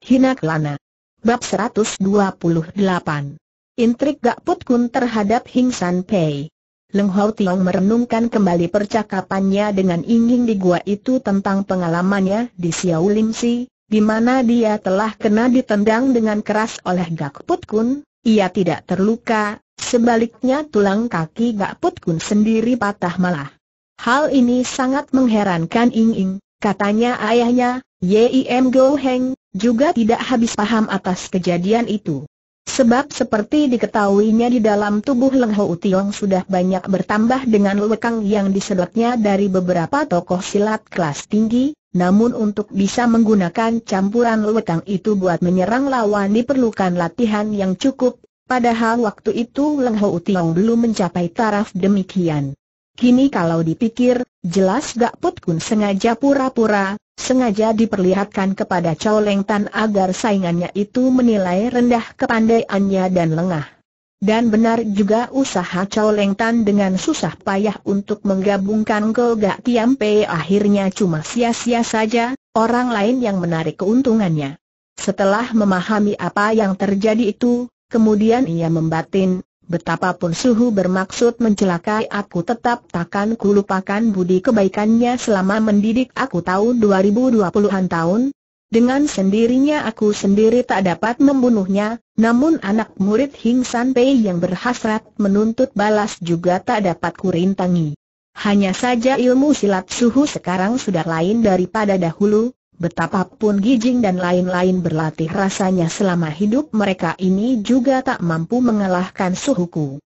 Hina Kelana. Bab 128. Intrik Gak Put Kun terhadap Hing San Pei. Leng Hau Tiong merenungkan kembali percakapannya dengan Inging di gua itu tentang pengalamannya di Xiao Lim Si, di mana dia telah kena ditendang dengan keras oleh Gak Put Kun, ia tidak terluka, sebaliknya tulang kaki Gak Put Kun sendiri patah malah. Hal ini sangat mengherankan Inging, katanya ayahnya, Yim Go Heng, juga tidak habis paham atas kejadian itu. Sebab seperti diketahuinya di dalam tubuh Leng Ho Tiong sudah banyak bertambah dengan lekang yang disedotnya dari beberapa tokoh silat kelas tinggi, namun untuk bisa menggunakan campuran lekang itu buat menyerang lawan diperlukan latihan yang cukup, padahal waktu itu Leng Ho Tiong belum mencapai taraf demikian. Kini kalau dipikir, jelas Gak Put Kun sengaja pura-pura, sengaja diperlihatkan kepada Chow Leng Tan agar saingannya itu menilai rendah kepandaiannya dan lengah. Dan benar juga usaha Chow Leng Tan dengan susah payah untuk menggabungkan gol Tiam Pei akhirnya cuma sia-sia saja, orang lain yang menarik keuntungannya. Setelah memahami apa yang terjadi itu, kemudian ia membatin, betapapun Suhu bermaksud mencelakai aku tetap takkan kulupakan budi kebaikannya selama mendidik aku tahun 2020-an tahun. Dengan sendirinya aku sendiri tak dapat membunuhnya, namun anak murid Hing San Pei yang berhasrat menuntut balas juga tak dapat kurintangi. Hanya saja ilmu silat Suhu sekarang sudah lain daripada dahulu, betapapun Gijing dan lain-lain berlatih rasanya selama hidup mereka ini juga tak mampu mengalahkan suhuku.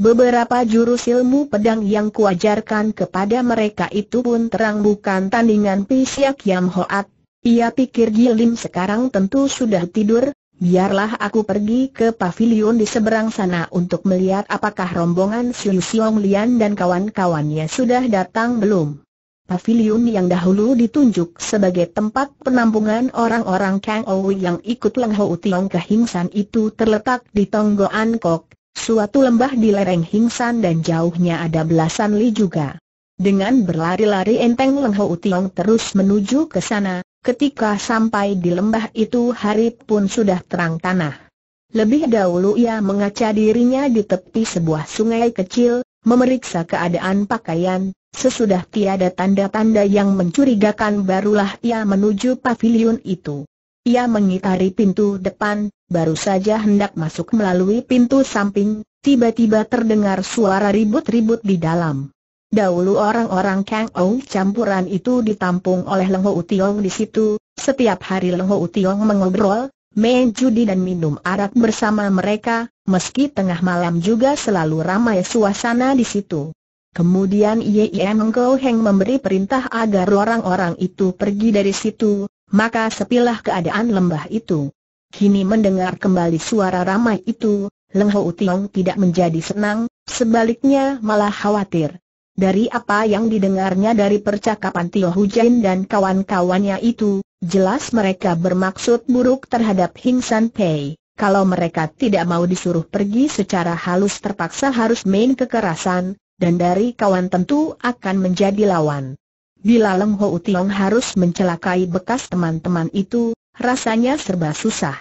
Beberapa jurus ilmu pedang yang kuajarkan kepada mereka itu pun terang bukan tandingan Pisiak Yam Hoat. Ia pikir Gilim sekarang tentu sudah tidur, biarlah aku pergi ke pavilion di seberang sana untuk melihat apakah rombongan Siu Siong Lian dan kawan-kawannya sudah datang belum. Pavilion yang dahulu ditunjuk sebagai tempat penampungan orang-orang Kang Owi yang ikut Leng utiung ke Hingsan itu terletak di Tonggo Ankok, suatu lembah di lereng Hingsan dan jauhnya ada belasan li juga. Dengan berlari-lari enteng Leng utiung terus menuju ke sana, ketika sampai di lembah itu hari pun sudah terang tanah. Lebih dahulu ia mengaca dirinya di tepi sebuah sungai kecil, memeriksa keadaan pakaian, Sesudah tiada tanda-tanda yang mencurigakan barulah ia menuju pavilion itu. Ia mengitari pintu depan, baru saja hendak masuk melalui pintu samping, tiba-tiba terdengar suara ribut-ribut di dalam. Dahulu orang-orang Kang Ou campuran itu ditampung oleh Leng Ho Tiong di situ, setiap hari Leng Ho Tiong mengobrol, main judi dan minum arak bersama mereka, meski tengah malam juga selalu ramai suasana di situ. Kemudian Ye Mengko Heng memberi perintah agar orang-orang itu pergi dari situ, maka sepilah keadaan lembah itu. Kini mendengar kembali suara ramai itu, Leng Ho Tiong tidak menjadi senang, sebaliknya malah khawatir. Dari apa yang didengarnya dari percakapan Tio Hujain dan kawan-kawannya itu, jelas mereka bermaksud buruk terhadap Hing San Pei. Kalau mereka tidak mau disuruh pergi secara halus terpaksa harus main kekerasan, dan dari kawan tentu akan menjadi lawan. Bila Leng Ho Utiong harus mencelakai bekas teman-teman itu, rasanya serba susah.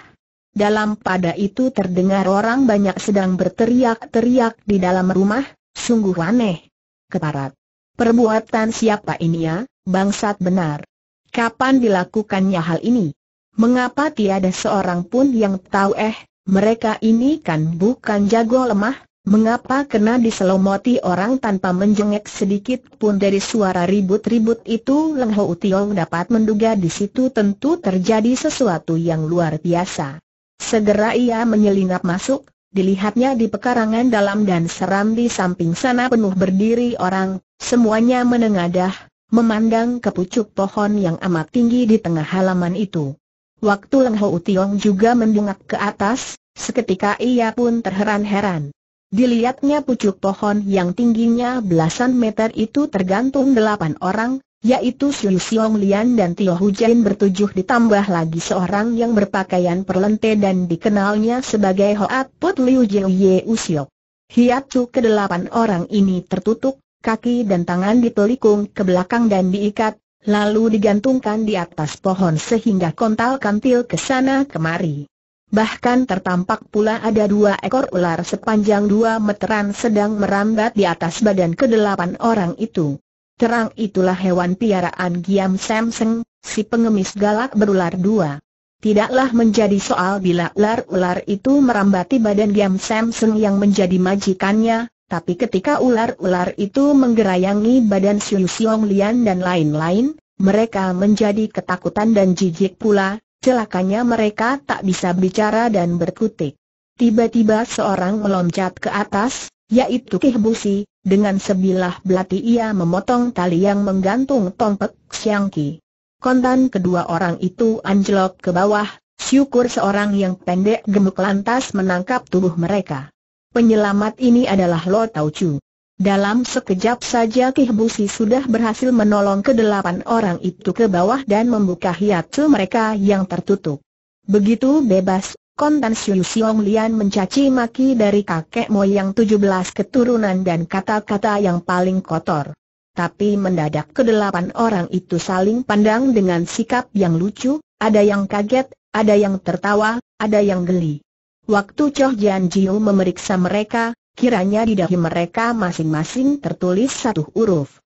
Dalam pada itu terdengar orang banyak sedang berteriak-teriak di dalam rumah, sungguh aneh. Keparat. Perbuatan siapa ini ya, bangsat benar. Kapan dilakukannya hal ini? Mengapa tiada seorang pun yang tahu eh, mereka ini kan bukan jago lemah, Mengapa kena diselomoti orang tanpa menjengek sedikit pun dari suara ribut-ribut itu Leng Ho Tiong dapat menduga di situ tentu terjadi sesuatu yang luar biasa. Segera ia menyelinap masuk, dilihatnya di pekarangan dalam dan seram di samping sana penuh berdiri orang, semuanya menengadah, memandang ke pucuk pohon yang amat tinggi di tengah halaman itu. Waktu Leng Ho Tiong juga mendungak ke atas, seketika ia pun terheran-heran. Dilihatnya pucuk pohon yang tingginya belasan meter itu tergantung delapan orang, yaitu Siu Siong Lian dan Tio Hujain bertujuh ditambah lagi seorang yang berpakaian perlente dan dikenalnya sebagai Hoat Put Liu Jiu Ye Usiok. Hiatu kedelapan orang ini tertutup, kaki dan tangan ditelikung ke belakang dan diikat, lalu digantungkan di atas pohon sehingga kontal-kantil ke sana kemari. Bahkan tertampak pula ada dua ekor ular sepanjang dua meteran sedang merambat di atas badan kedelapan orang itu. Terang itulah hewan piaraan Giam Samseng, si pengemis galak berular dua. Tidaklah menjadi soal bila ular-ular itu merambati badan Giam Samseng yang menjadi majikannya, tapi ketika ular-ular itu menggerayangi badan Siu Siong Lian dan lain-lain, mereka menjadi ketakutan dan jijik pula, celakanya mereka tak bisa bicara dan berkutik. Tiba-tiba seorang meloncat ke atas, yaitu Kihbusi, dengan sebilah belati ia memotong tali yang menggantung tongpek Xiangqi. Kontan kedua orang itu anjlok ke bawah, syukur seorang yang pendek gemuk lantas menangkap tubuh mereka. Penyelamat ini adalah Lo Tau Chu. Dalam sekejap saja Kihbusi sudah berhasil menolong kedelapan orang itu ke bawah dan membuka hiatu mereka yang tertutup. Begitu bebas, Kontan Siu Siong Lian mencaci maki dari kakek moyang 17 keturunan dan kata-kata yang paling kotor. Tapi mendadak kedelapan orang itu saling pandang dengan sikap yang lucu, ada yang kaget, ada yang tertawa, ada yang geli. Waktu Choh Jian Jiu memeriksa mereka, Kiranya di dahi mereka masing-masing tertulis satu huruf.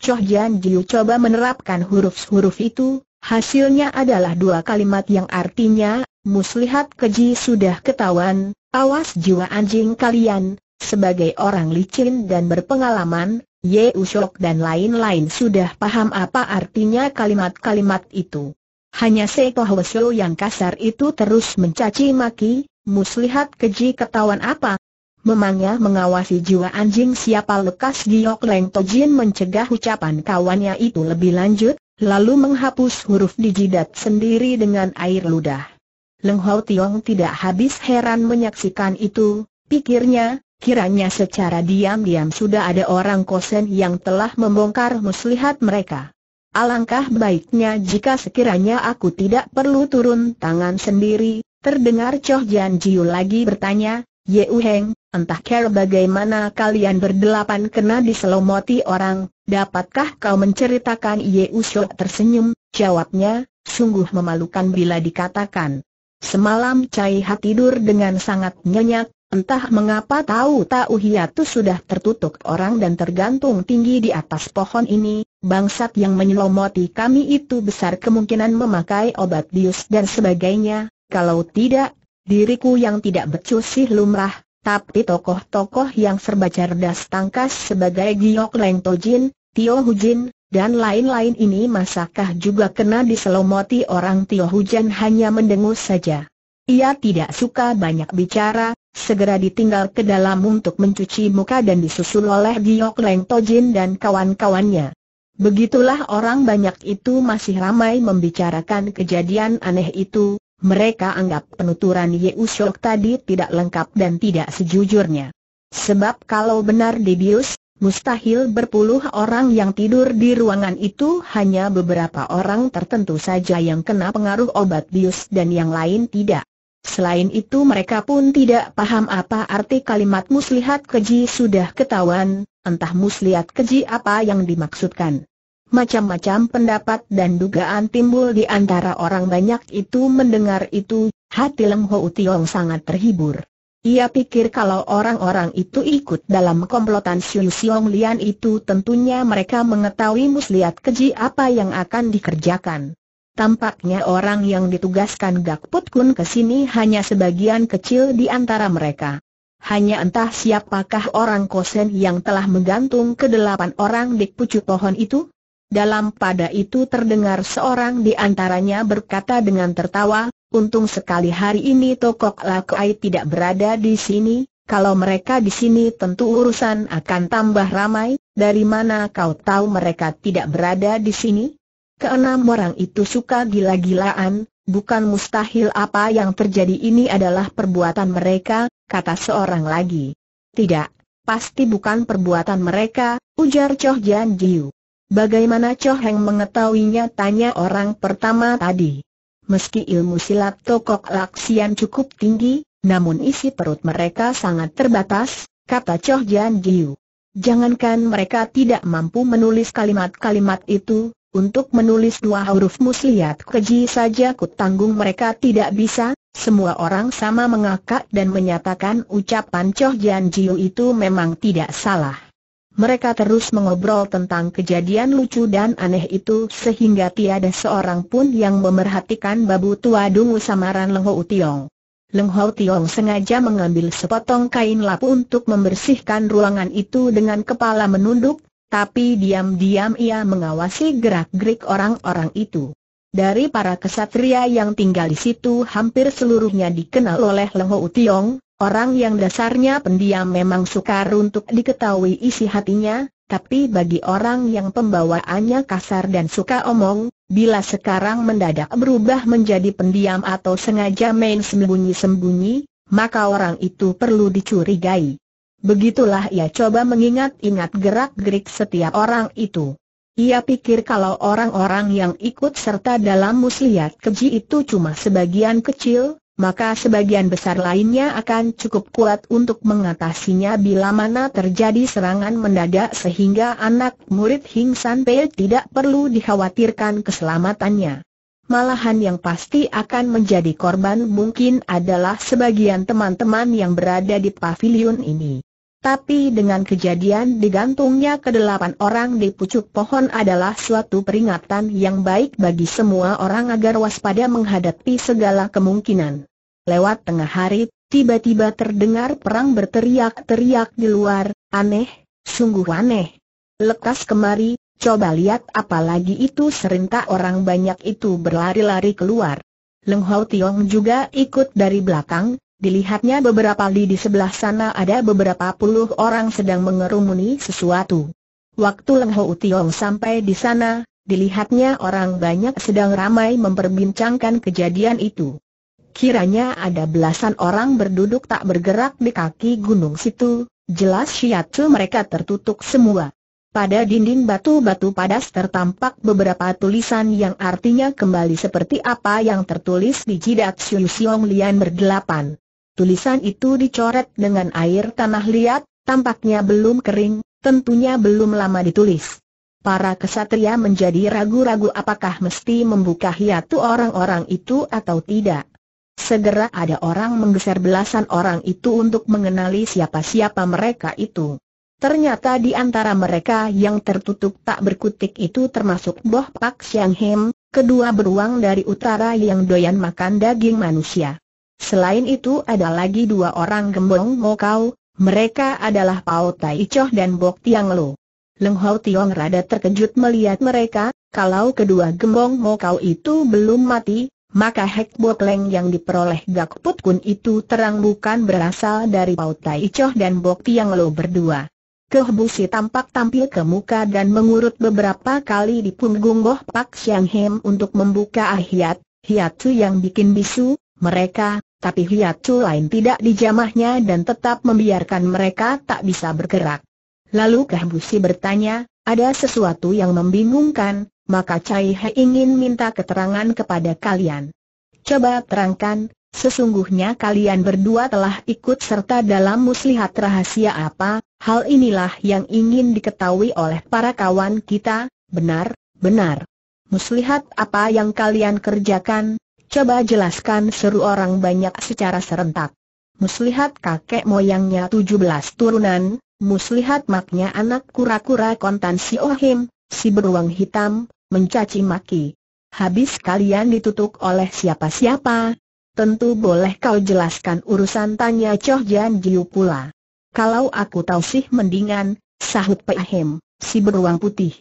Choh Jian Jiu coba menerapkan huruf-huruf itu, hasilnya adalah dua kalimat yang artinya, muslihat keji sudah ketahuan, awas jiwa anjing kalian, sebagai orang licin dan berpengalaman, Ye Ushok dan lain-lain sudah paham apa artinya kalimat-kalimat itu. Hanya Seko Hwesyo yang kasar itu terus mencaci maki, muslihat keji ketahuan apa, Memangnya mengawasi jiwa anjing siapa lekas Giok Leng Tojin mencegah ucapan kawannya itu lebih lanjut, lalu menghapus huruf di jidat sendiri dengan air ludah. Leng Hau Tiong tidak habis heran menyaksikan itu, pikirnya, kiranya secara diam-diam sudah ada orang kosen yang telah membongkar muslihat mereka. Alangkah baiknya jika sekiranya aku tidak perlu turun tangan sendiri, terdengar Choh Jan Jiu lagi bertanya, Ye Heng, entah care bagaimana kalian berdelapan kena diselomoti orang, dapatkah kau menceritakan Ye Shou tersenyum, jawabnya, sungguh memalukan bila dikatakan. Semalam Cai Ha tidur dengan sangat nyenyak, entah mengapa tahu-tahu Hiatu sudah tertutup orang dan tergantung tinggi di atas pohon ini, bangsat yang menyelomoti kami itu besar kemungkinan memakai obat bius dan sebagainya, kalau tidak, Diriku yang tidak becusih lumrah, tapi tokoh-tokoh yang serba cerdas tangkas sebagai Giok Leng Tojin, Tio Hujin, dan lain-lain ini masakah juga kena diselomoti orang Tio Hujan hanya mendengus saja. Ia tidak suka banyak bicara, segera ditinggal ke dalam untuk mencuci muka dan disusul oleh Giok Leng Tojin dan kawan-kawannya. Begitulah orang banyak itu masih ramai membicarakan kejadian aneh itu, mereka anggap penuturan Ushok tadi tidak lengkap dan tidak sejujurnya. Sebab kalau benar Debius, mustahil berpuluh orang yang tidur di ruangan itu hanya beberapa orang tertentu saja yang kena pengaruh obat bius dan yang lain tidak. Selain itu mereka pun tidak paham apa arti kalimat muslihat keji sudah ketahuan, entah muslihat keji apa yang dimaksudkan. Macam-macam pendapat dan dugaan timbul di antara orang banyak itu mendengar itu, hati Leng Ho Tiong sangat terhibur. Ia pikir kalau orang-orang itu ikut dalam komplotan Siu Siong Lian itu tentunya mereka mengetahui muslihat keji apa yang akan dikerjakan. Tampaknya orang yang ditugaskan Gak Put Kun ke sini hanya sebagian kecil di antara mereka. Hanya entah siapakah orang kosen yang telah menggantung kedelapan orang di pucuk pohon itu? Dalam pada itu terdengar seorang di antaranya berkata dengan tertawa, untung sekali hari ini Tokok Lakai tidak berada di sini, kalau mereka di sini tentu urusan akan tambah ramai, dari mana kau tahu mereka tidak berada di sini? Keenam orang itu suka gila-gilaan, bukan mustahil apa yang terjadi ini adalah perbuatan mereka, kata seorang lagi. Tidak, pasti bukan perbuatan mereka, ujar Choh Jian Jiu. Bagaimana Cho Heng mengetahuinya tanya orang pertama tadi. Meski ilmu silat tokok laksian cukup tinggi, namun isi perut mereka sangat terbatas, kata Cho Jan Jiu. Jangankan mereka tidak mampu menulis kalimat-kalimat itu, untuk menulis dua huruf muslihat keji saja kutanggung mereka tidak bisa, semua orang sama mengakak dan menyatakan ucapan Cho Jan Jiu itu memang tidak salah. Mereka terus mengobrol tentang kejadian lucu dan aneh itu sehingga tiada seorang pun yang memerhatikan babu tua dungu samaran Leng Ho Tiong. Leng Ho Tiong sengaja mengambil sepotong kain lap untuk membersihkan ruangan itu dengan kepala menunduk, tapi diam-diam ia mengawasi gerak-gerik orang-orang itu. Dari para kesatria yang tinggal di situ hampir seluruhnya dikenal oleh Leng Ho Tiong, Orang yang dasarnya pendiam memang sukar untuk diketahui isi hatinya, tapi bagi orang yang pembawaannya kasar dan suka omong, bila sekarang mendadak berubah menjadi pendiam atau sengaja main sembunyi-sembunyi, maka orang itu perlu dicurigai. Begitulah ia coba mengingat-ingat gerak-gerik setiap orang itu. Ia pikir kalau orang-orang yang ikut serta dalam muslihat keji itu cuma sebagian kecil, maka sebagian besar lainnya akan cukup kuat untuk mengatasinya bila mana terjadi serangan mendadak sehingga anak murid Hing San Pei tidak perlu dikhawatirkan keselamatannya. Malahan yang pasti akan menjadi korban mungkin adalah sebagian teman-teman yang berada di pavilion ini. Tapi dengan kejadian digantungnya kedelapan orang di pucuk pohon adalah suatu peringatan yang baik bagi semua orang agar waspada menghadapi segala kemungkinan. Lewat tengah hari, tiba-tiba terdengar perang berteriak-teriak di luar, aneh, sungguh aneh. Lekas kemari, coba lihat apalagi itu serentak orang banyak itu berlari-lari keluar. Leng Hau Tiong juga ikut dari belakang, Dilihatnya beberapa li di sebelah sana ada beberapa puluh orang sedang mengerumuni sesuatu. Waktu Leng Ho Tiong sampai di sana, dilihatnya orang banyak sedang ramai memperbincangkan kejadian itu. Kiranya ada belasan orang berduduk tak bergerak di kaki gunung situ, jelas syiatu mereka tertutup semua. Pada dinding batu-batu padas tertampak beberapa tulisan yang artinya kembali seperti apa yang tertulis di jidat Siu Siong Lian berdelapan tulisan itu dicoret dengan air tanah liat, tampaknya belum kering, tentunya belum lama ditulis. Para kesatria menjadi ragu-ragu apakah mesti membuka hiatu orang-orang itu atau tidak. Segera ada orang menggeser belasan orang itu untuk mengenali siapa-siapa mereka itu. Ternyata di antara mereka yang tertutup tak berkutik itu termasuk Boh Pak Siang Hem, kedua beruang dari utara yang doyan makan daging manusia. Selain itu ada lagi dua orang gembong Mokau, mereka adalah Pao Tai Choh dan Bok Tiang Lo. Leng Hau Tiong rada terkejut melihat mereka, kalau kedua gembong Mokau itu belum mati, maka Hek Bok Leng yang diperoleh Gak Put Kun itu terang bukan berasal dari Pao Tai Choh dan Bok Tiang Lo berdua. Busi tampak tampil ke muka dan mengurut beberapa kali di punggung Boh Pak Siang Hem untuk membuka ahiat, hiatu yang bikin bisu, mereka, tapi Chu lain tidak dijamahnya dan tetap membiarkan mereka tak bisa bergerak. Lalu Kahbusi bertanya, ada sesuatu yang membingungkan, maka Cai He ingin minta keterangan kepada kalian. Coba terangkan, sesungguhnya kalian berdua telah ikut serta dalam muslihat rahasia apa, hal inilah yang ingin diketahui oleh para kawan kita, benar, benar. Muslihat apa yang kalian kerjakan, Coba jelaskan seru orang banyak secara serentak. Muslihat kakek moyangnya 17 turunan, muslihat maknya anak kura-kura kontan si Ohim, si beruang hitam, mencaci maki. Habis kalian ditutup oleh siapa-siapa, tentu boleh kau jelaskan urusan tanya Choh Jan Jiu pula. Kalau aku tahu sih mendingan, sahut Pak Ahim, si beruang putih.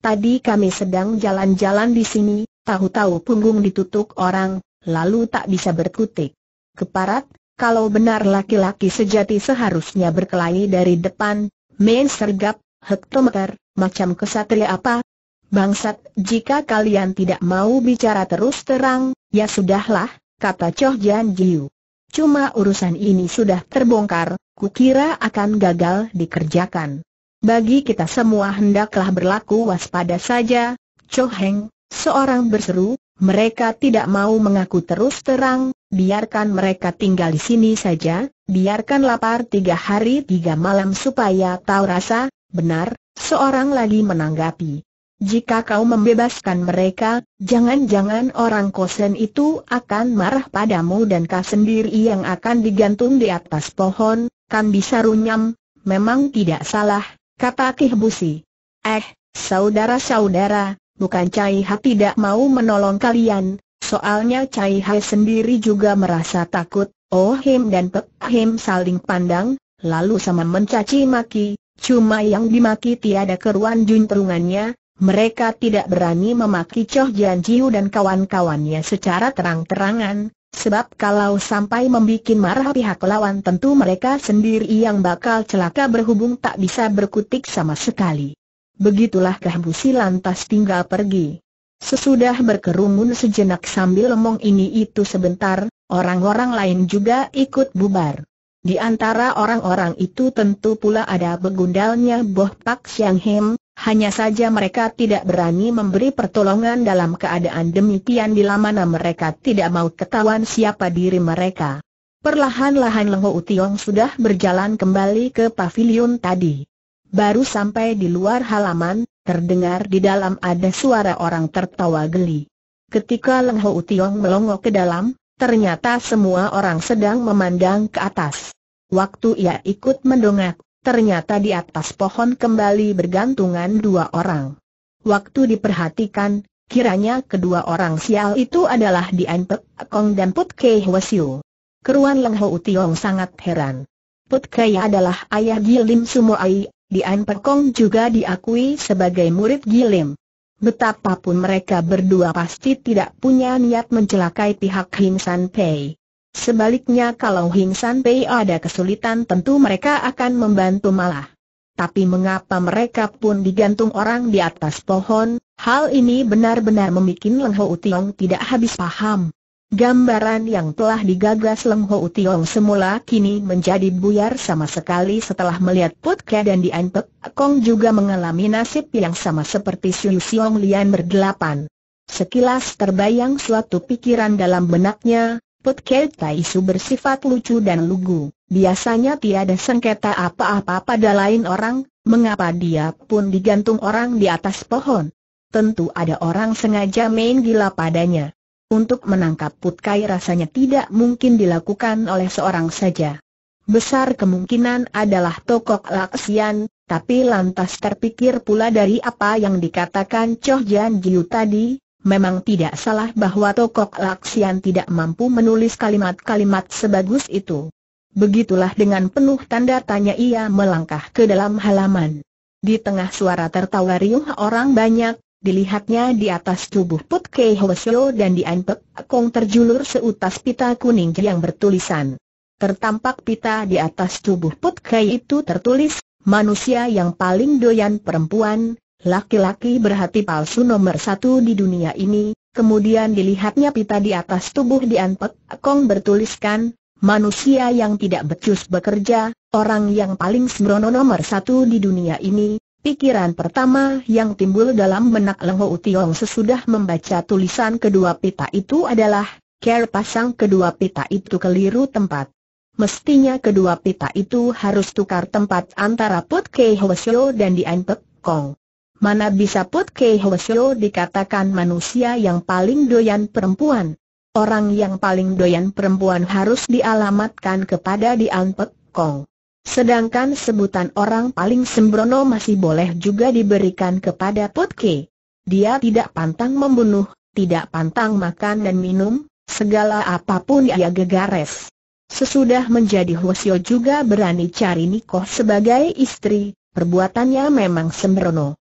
Tadi kami sedang jalan-jalan di sini, tahu-tahu punggung ditutup orang, lalu tak bisa berkutik. Keparat, kalau benar laki-laki sejati seharusnya berkelahi dari depan, main sergap, hektometer, macam kesatria apa? Bangsat, jika kalian tidak mau bicara terus terang, ya sudahlah, kata Choh Jian Jiu. Cuma urusan ini sudah terbongkar, kukira akan gagal dikerjakan. Bagi kita semua hendaklah berlaku waspada saja, Choh Heng, Seorang berseru, mereka tidak mau mengaku terus terang, biarkan mereka tinggal di sini saja, biarkan lapar tiga hari tiga malam supaya tahu rasa, benar, seorang lagi menanggapi. Jika kau membebaskan mereka, jangan-jangan orang kosen itu akan marah padamu dan kau sendiri yang akan digantung di atas pohon, kan bisa runyam, memang tidak salah, kata Kihbusi. Eh, saudara-saudara, bukan Cai Ha tidak mau menolong kalian, soalnya Cai Ha sendiri juga merasa takut, Oh Him dan Pek Him saling pandang, lalu sama mencaci maki, cuma yang dimaki tiada keruan jun terungannya, mereka tidak berani memaki Choh Jian Jiu dan kawan-kawannya secara terang-terangan, Sebab kalau sampai membuat marah pihak lawan tentu mereka sendiri yang bakal celaka berhubung tak bisa berkutik sama sekali. Begitulah Kahbusi lantas tinggal pergi. Sesudah berkerumun sejenak sambil lemong ini itu sebentar, orang-orang lain juga ikut bubar. Di antara orang-orang itu tentu pula ada begundalnya Boh Pak Siang Hem, hanya saja mereka tidak berani memberi pertolongan dalam keadaan demikian bila mana mereka tidak mau ketahuan siapa diri mereka. Perlahan-lahan Leho Utiong sudah berjalan kembali ke pavilion tadi. Baru sampai di luar halaman, terdengar di dalam ada suara orang tertawa geli. Ketika Leng Ho Tiong melongo ke dalam, ternyata semua orang sedang memandang ke atas. Waktu ia ikut mendongak, ternyata di atas pohon kembali bergantungan dua orang. Waktu diperhatikan, kiranya kedua orang sial itu adalah Dian Pek Kong dan Put Kei Wesiu. Keruan Leng Ho Tiong sangat heran. Put Kei adalah ayah Gilim ai. Di Dian Pekong juga diakui sebagai murid Gilim. Betapapun mereka berdua pasti tidak punya niat mencelakai pihak Him San Pei. Sebaliknya kalau Him San Pei ada kesulitan tentu mereka akan membantu malah. Tapi mengapa mereka pun digantung orang di atas pohon, hal ini benar-benar membuat Leng Ho Tiong tidak habis paham. Gambaran yang telah digagas Leng Ho Tiong semula kini menjadi buyar sama sekali setelah melihat Put Ke dan Dian Pek Kong juga mengalami nasib yang sama seperti Siu Siong Lian berdelapan. Sekilas terbayang suatu pikiran dalam benaknya, Put Ke Tai Su bersifat lucu dan lugu, biasanya tiada sengketa apa-apa pada lain orang, mengapa dia pun digantung orang di atas pohon? Tentu ada orang sengaja main gila padanya. Untuk menangkap Putkai rasanya tidak mungkin dilakukan oleh seorang saja. Besar kemungkinan adalah Tokok Laksian, tapi lantas terpikir pula dari apa yang dikatakan Choh Jian Jiu tadi, Memang tidak salah bahwa Tokok Laksian tidak mampu menulis kalimat-kalimat sebagus itu. Begitulah dengan penuh tanda tanya ia melangkah ke dalam halaman. Di tengah suara tertawa riuh orang banyak, Dilihatnya di atas tubuh Put Kei Hwasyo dan di antek Kong terjulur seutas pita kuning yang bertulisan. Tertampak pita di atas tubuh Put Kei itu tertulis, manusia yang paling doyan perempuan, laki-laki berhati palsu nomor satu di dunia ini, kemudian dilihatnya pita di atas tubuh di antek Kong bertuliskan, manusia yang tidak becus bekerja, orang yang paling sembrono nomor satu di dunia ini, Pikiran pertama yang timbul dalam benak Leng utiong sesudah membaca tulisan kedua pita itu adalah, care pasang kedua pita itu keliru tempat. Mestinya kedua pita itu harus tukar tempat antara Put Kei hoesio dan Dian Pek Kong. Mana bisa Put Kei hoesio dikatakan manusia yang paling doyan perempuan. Orang yang paling doyan perempuan harus dialamatkan kepada Dian Pek Kong. Sedangkan sebutan orang paling sembrono masih boleh juga diberikan kepada Putki. Dia tidak pantang membunuh, tidak pantang makan dan minum, segala apapun ia gegares. Sesudah menjadi Hwasyo juga berani cari Niko sebagai istri, perbuatannya memang sembrono.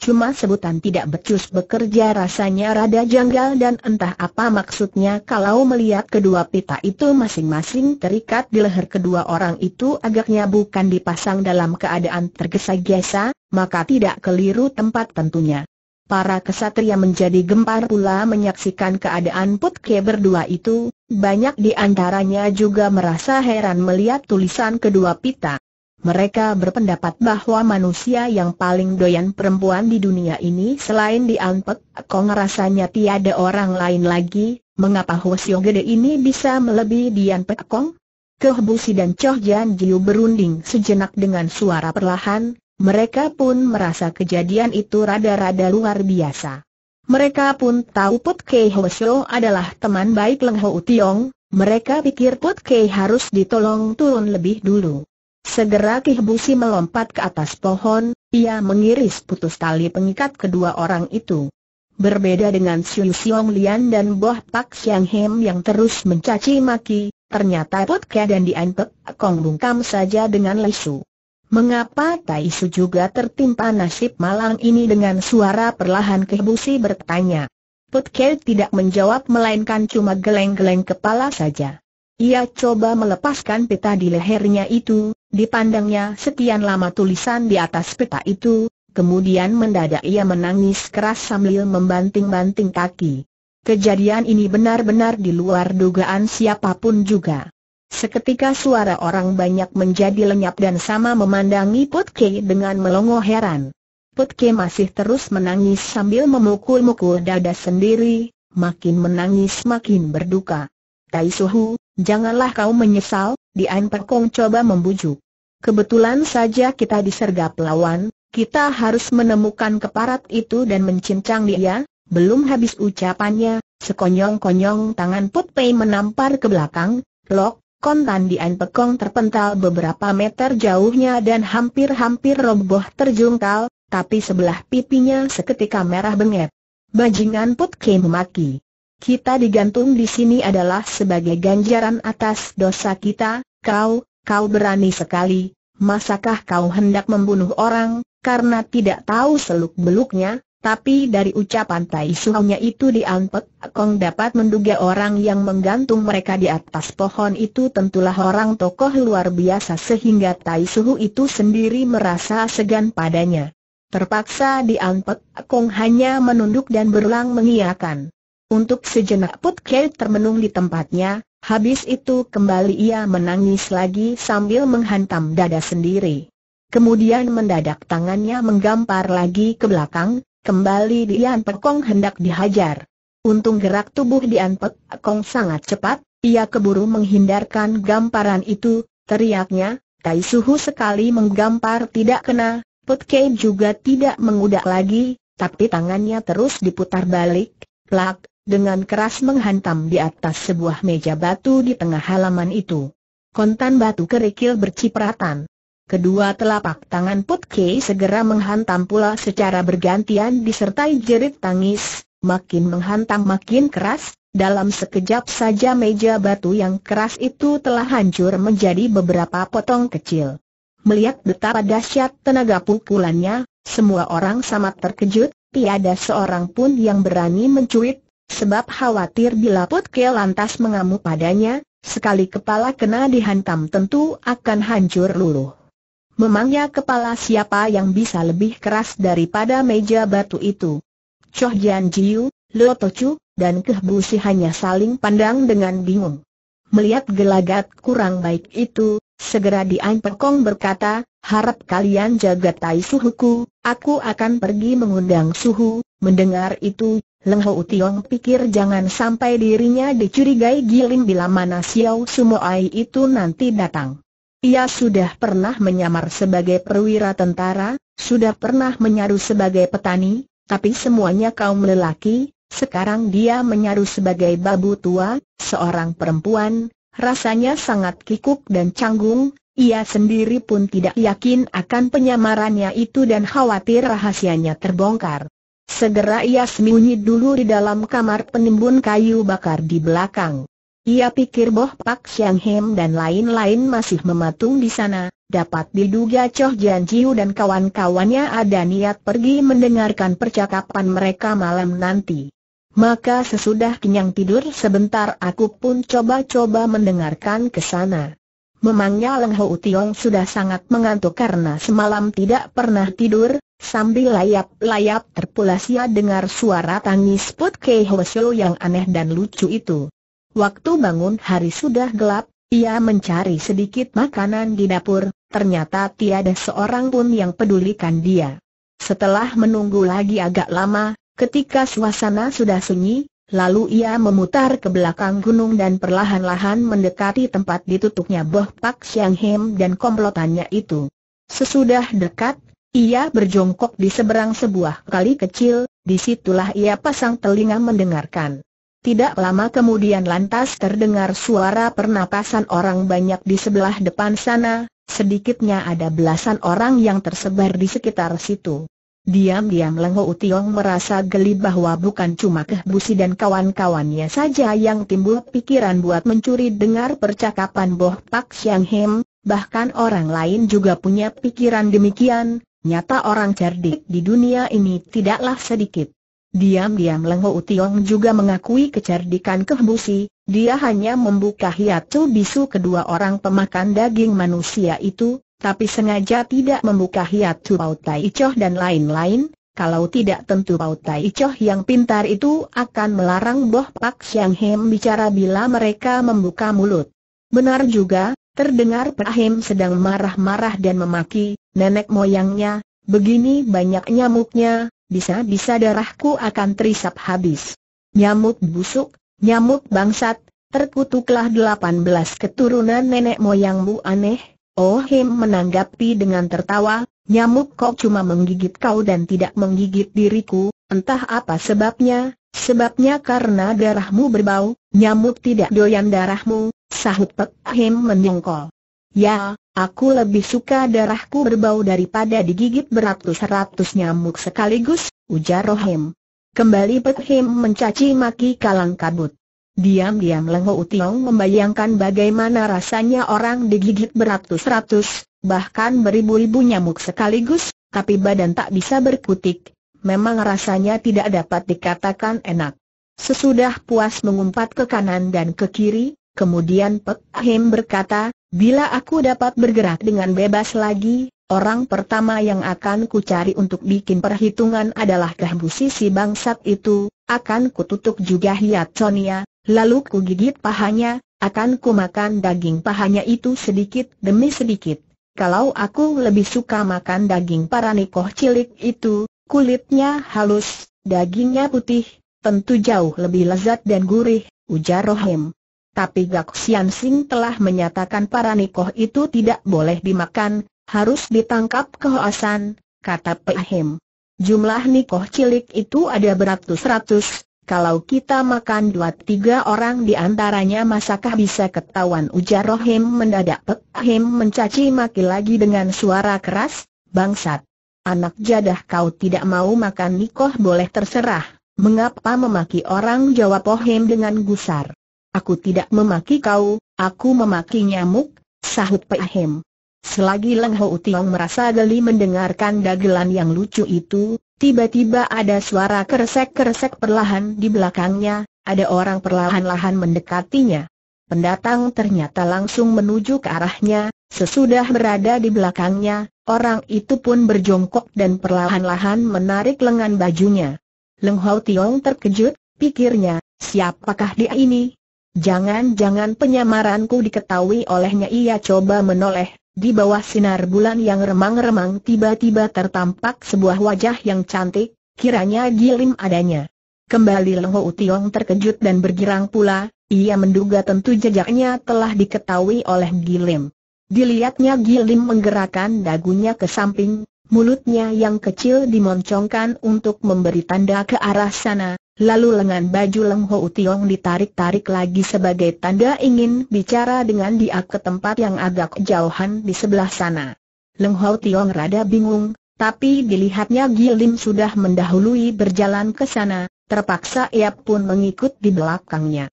Cuma sebutan tidak becus bekerja rasanya rada janggal dan entah apa maksudnya kalau melihat kedua pita itu masing-masing terikat di leher kedua orang itu agaknya bukan dipasang dalam keadaan tergesa-gesa, maka tidak keliru tempat tentunya. Para kesatria menjadi gempar pula menyaksikan keadaan Putke berdua itu, banyak di antaranya juga merasa heran melihat tulisan kedua pita. Mereka berpendapat bahwa manusia yang paling doyan perempuan di dunia ini selain di Anpek Kong rasanya tiada orang lain lagi, mengapa Hosio Gede ini bisa melebihi di Anpek Kong? Kehubusi dan Choh Jan Jiu berunding sejenak dengan suara perlahan, mereka pun merasa kejadian itu rada-rada luar biasa. Mereka pun tahu Put Kei Hosio adalah teman baik Leng Ho Tiong, mereka pikir Put Kei harus ditolong turun lebih dulu. Segera Kihbusi melompat ke atas pohon, ia mengiris putus tali pengikat kedua orang itu. Berbeda dengan Siung Siong Lian dan Boh Pak Siang Hem yang terus mencaci maki, ternyata Pot Ke dan Dian Pek Kong bungkam saja dengan lesu. Mengapa Tai Su juga tertimpa nasib malang ini dengan suara perlahan kebusi bertanya. Put Ke tidak menjawab melainkan cuma geleng-geleng kepala saja. Ia coba melepaskan pita di lehernya itu, Dipandangnya sekian lama tulisan di atas peta itu, kemudian mendadak ia menangis keras sambil membanting-banting kaki. Kejadian ini benar-benar di luar dugaan siapapun juga. Seketika suara orang banyak menjadi lenyap dan sama memandangi Putke dengan melongo heran. Putke masih terus menangis sambil memukul-mukul dada sendiri, makin menangis makin berduka. Tai Suhu, janganlah kau menyesal, Dian Pekong coba membujuk. Kebetulan saja kita disergap lawan, kita harus menemukan keparat itu dan mencincang dia, belum habis ucapannya, sekonyong-konyong tangan Put Pei menampar ke belakang, lok, kontan Dian Pekong terpental beberapa meter jauhnya dan hampir-hampir roboh terjungkal, tapi sebelah pipinya seketika merah bengkak. Bajingan Put Kei memaki kita digantung di sini adalah sebagai ganjaran atas dosa kita, kau, kau berani sekali, masakah kau hendak membunuh orang, karena tidak tahu seluk-beluknya, tapi dari ucapan Tai Suhaunya itu di Anpek, Kong dapat menduga orang yang menggantung mereka di atas pohon itu tentulah orang tokoh luar biasa sehingga Tai Suhu itu sendiri merasa segan padanya. Terpaksa di Anpek, Kong hanya menunduk dan berulang mengiakan. Untuk sejenak Put Kei termenung di tempatnya, habis itu kembali ia menangis lagi sambil menghantam dada sendiri. Kemudian mendadak tangannya menggampar lagi ke belakang, kembali Dian Pekong hendak dihajar. Untung gerak tubuh Dian Pekong sangat cepat, ia keburu menghindarkan gamparan itu, teriaknya, Tai Suhu sekali menggampar tidak kena, Put Kei juga tidak mengudak lagi, tapi tangannya terus diputar balik, plak, dengan keras menghantam di atas sebuah meja batu di tengah halaman itu. Kontan batu kerikil bercipratan. Kedua telapak tangan Put segera menghantam pula secara bergantian disertai jerit tangis, makin menghantam makin keras, dalam sekejap saja meja batu yang keras itu telah hancur menjadi beberapa potong kecil. Melihat betapa dahsyat tenaga pukulannya, semua orang sama terkejut, tiada seorang pun yang berani mencuit Sebab khawatir bila Put Ke lantas mengamuk padanya, sekali kepala kena dihantam tentu akan hancur luluh. Memangnya kepala siapa yang bisa lebih keras daripada meja batu itu? Choh Jian Jiu, Lo Tochu, dan Kehbusi hanya saling pandang dengan bingung. Melihat gelagat kurang baik itu, segera Dian Pekong berkata, harap kalian jaga tai suhuku, aku akan pergi mengundang suhu. Mendengar itu, Leng Ho Utiong pikir jangan sampai dirinya dicurigai giling bila mana Xiao Sumoai itu nanti datang. Ia sudah pernah menyamar sebagai perwira tentara, sudah pernah menyaru sebagai petani, tapi semuanya kaum lelaki, sekarang dia menyaru sebagai babu tua, seorang perempuan, rasanya sangat kikuk dan canggung, ia sendiri pun tidak yakin akan penyamarannya itu dan khawatir rahasianya terbongkar. Segera ia sembunyi dulu di dalam kamar penimbun kayu bakar di belakang. Ia pikir Boh Pak Siang Hem dan lain-lain masih mematung di sana, dapat diduga Choh Jian Jiu dan kawan-kawannya ada niat pergi mendengarkan percakapan mereka malam nanti. Maka sesudah kenyang tidur sebentar aku pun coba-coba mendengarkan ke sana. Memangnya Leng Hou Tiong sudah sangat mengantuk karena semalam tidak pernah tidur, sambil layap-layap terpulas ia dengar suara tangis Put Kei Hwasyo yang aneh dan lucu itu. Waktu bangun hari sudah gelap, ia mencari sedikit makanan di dapur, ternyata tiada seorang pun yang pedulikan dia. Setelah menunggu lagi agak lama, ketika suasana sudah sunyi, Lalu ia memutar ke belakang gunung dan perlahan-lahan mendekati tempat ditutupnya Boh Pak Siang Hem dan komplotannya itu. Sesudah dekat, ia berjongkok di seberang sebuah kali kecil, disitulah ia pasang telinga mendengarkan. Tidak lama kemudian lantas terdengar suara pernapasan orang banyak di sebelah depan sana, sedikitnya ada belasan orang yang tersebar di sekitar situ. Diam-diam Leng Ho Tiong merasa geli bahwa bukan cuma Keh dan kawan-kawannya saja yang timbul pikiran buat mencuri dengar percakapan Boh Pak Siang Hem, bahkan orang lain juga punya pikiran demikian, nyata orang cerdik di dunia ini tidaklah sedikit. Diam-diam Leng Ho Tiong juga mengakui kecerdikan Keh dia hanya membuka hiatu bisu kedua orang pemakan daging manusia itu, tapi sengaja tidak membuka hiatu Pau Tai Choh dan lain-lain, kalau tidak tentu Pau Tai Choh yang pintar itu akan melarang Boh Pak Siang Hem bicara bila mereka membuka mulut. Benar juga, terdengar Pak Hem sedang marah-marah dan memaki, nenek moyangnya, begini banyak nyamuknya, bisa-bisa darahku akan terisap habis. Nyamuk busuk, nyamuk bangsat, terkutuklah 18 keturunan nenek moyangmu aneh, Oh Him menanggapi dengan tertawa, nyamuk kau cuma menggigit kau dan tidak menggigit diriku, entah apa sebabnya, sebabnya karena darahmu berbau, nyamuk tidak doyan darahmu, sahut Pek Him menyongkol. Ya, aku lebih suka darahku berbau daripada digigit beratus-ratus nyamuk sekaligus, ujar Rohim. Kembali Pek Him mencaci maki kalang kabut. Diam-diam Lengho Utiong membayangkan bagaimana rasanya orang digigit beratus-ratus, bahkan beribu-ribu nyamuk sekaligus, tapi badan tak bisa berkutik, memang rasanya tidak dapat dikatakan enak. Sesudah puas mengumpat ke kanan dan ke kiri, kemudian Pek Ahim berkata, bila aku dapat bergerak dengan bebas lagi, orang pertama yang akan ku cari untuk bikin perhitungan adalah kahbusi si bangsat itu, akan kututuk juga Hiat Sonia, Lalu ku gigit pahanya, akan ku makan daging pahanya itu sedikit demi sedikit. Kalau aku lebih suka makan daging para nikoh cilik itu, kulitnya halus, dagingnya putih, tentu jauh lebih lezat dan gurih, ujar Rohim. Tapi Gak Sian Sing telah menyatakan para nikoh itu tidak boleh dimakan, harus ditangkap kehoasan, kata Pehim. Jumlah nikoh cilik itu ada beratus-ratus, kalau kita makan dua tiga orang di antaranya masakah bisa ketahuan ujar Rohim mendadak Pek mencaci maki lagi dengan suara keras, bangsat. Anak jadah kau tidak mau makan nikoh boleh terserah, mengapa memaki orang jawab Rohim dengan gusar. Aku tidak memaki kau, aku memaki nyamuk, sahut Pek Him. Selagi Leng Ho Tiong merasa geli mendengarkan dagelan yang lucu itu, Tiba-tiba ada suara keresek-keresek perlahan di belakangnya, ada orang perlahan-lahan mendekatinya. Pendatang ternyata langsung menuju ke arahnya, sesudah berada di belakangnya, orang itu pun berjongkok dan perlahan-lahan menarik lengan bajunya. Leng Hau Tiong terkejut, pikirnya, siapakah dia ini? Jangan-jangan penyamaranku diketahui olehnya ia coba menoleh di bawah sinar bulan yang remang-remang tiba-tiba tertampak sebuah wajah yang cantik, kiranya gilim adanya. Kembali Leng Ho Tiong terkejut dan bergirang pula, ia menduga tentu jejaknya telah diketahui oleh gilim. Dilihatnya gilim menggerakkan dagunya ke samping, mulutnya yang kecil dimoncongkan untuk memberi tanda ke arah sana, Lalu lengan baju Leng Ho Utiong ditarik-tarik lagi sebagai tanda ingin bicara dengan dia ke tempat yang agak jauhan di sebelah sana. Leng Ho Utiong rada bingung, tapi dilihatnya Gilim sudah mendahului berjalan ke sana, terpaksa ia pun mengikut di belakangnya.